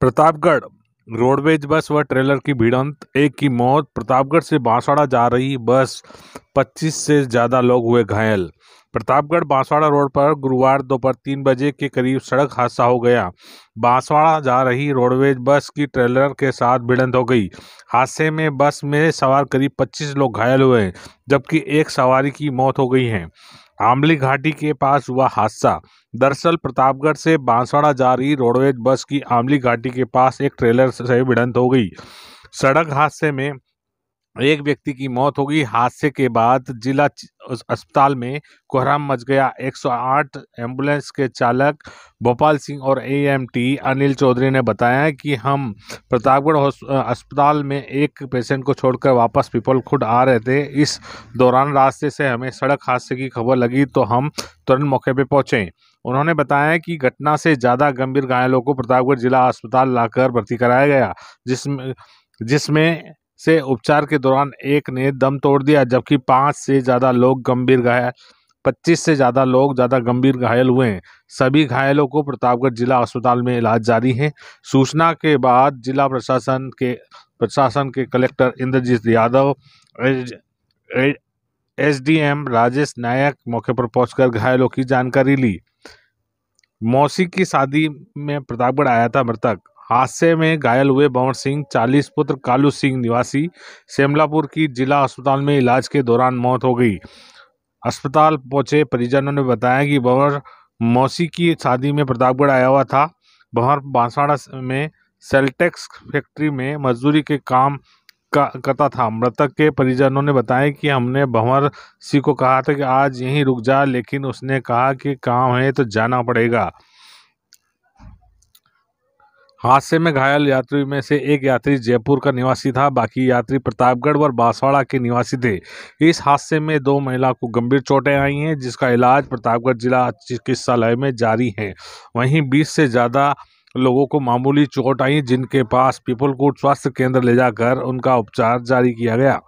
Pratapgarh roadways bus व trailer की भिड़ंत एक की मौत प्रतापगढ़ से बांसवाड़ा जा रही बस 25 से ज़्यादा लोग हुए घायल प्रतापगढ़ बांसवाड़ा रोड पर गुरुवार दोपहर तीन बजे के करीब सड़क हादसा हो गया बांसवाड़ा जा रही रोडवेज बस की ट्रेलर के साथ भिड़ंत हो गई हादसे में बस में सवार करीब 25 लोग घायल हुए जबकि एक सवारी की मौत हो गई है आमली घाटी के पास हुआ हादसा दरअसल प्रतापगढ़ से बांसवाड़ा जा रही रोडवेज बस की आमली घाटी के पास एक ट्रेलर से भिड़ंत हो गई सड़क हादसे में एक व्यक्ति की मौत होगी हादसे के बाद जिला अस्पताल में कोहराम मच गया 108 एम्बुलेंस के चालक भोपाल सिंह और एएमटी अनिल चौधरी ने बताया कि हम प्रतापगढ़ अस्पताल में एक पेशेंट को छोड़कर वापस पीपल खुद आ रहे थे इस दौरान रास्ते से हमें सड़क हादसे की खबर लगी तो हम तुरंत मौके पर पहुंचे उन्होंने बताया कि घटना से ज़्यादा गंभीर घायलों को प्रतापगढ़ जिला अस्पताल लाकर भर्ती कराया गया जिसमें जिसमें से उपचार के दौरान एक ने दम तोड़ दिया जबकि पाँच से ज़्यादा लोग गंभीर घायल पच्चीस से ज़्यादा लोग ज़्यादा गंभीर घायल हुए हैं सभी घायलों को प्रतापगढ़ जिला अस्पताल में इलाज जारी है सूचना के बाद जिला प्रशासन के प्रशासन के कलेक्टर इंद्रजीत यादव एसडीएम राजेश नायक मौके पर पहुंचकर घायलों की जानकारी ली मौसी की शादी में प्रतापगढ़ आया था मृतक हादसे में घायल हुए भंवर सिंह चालीस पुत्र कालू सिंह निवासी सेमलापुर की जिला अस्पताल में इलाज के दौरान मौत हो गई अस्पताल पहुंचे परिजनों ने बताया कि भंवर मौसी की शादी में प्रतापगढ़ आया हुआ था भंवर बांसवाड़ा में सेल्टेक्स फैक्ट्री में मजदूरी के काम का करता था मृतक के परिजनों ने बताया कि हमने भंवर सिंह को कहा था कि आज यहीं रुक जा लेकिन उसने कहा कि काम है तो जाना पड़ेगा हादसे में घायल यात्री में से एक यात्री जयपुर का निवासी था बाकी यात्री प्रतापगढ़ व बांसवाड़ा के निवासी थे इस हादसे में दो महिला को गंभीर चोटें आई हैं जिसका इलाज प्रतापगढ़ जिला चिकित्सालय में जारी है वहीं बीस से ज़्यादा लोगों को मामूली चोट आई जिनके पास पीपलकोट स्वास्थ्य केंद्र ले जाकर उनका उपचार जारी किया गया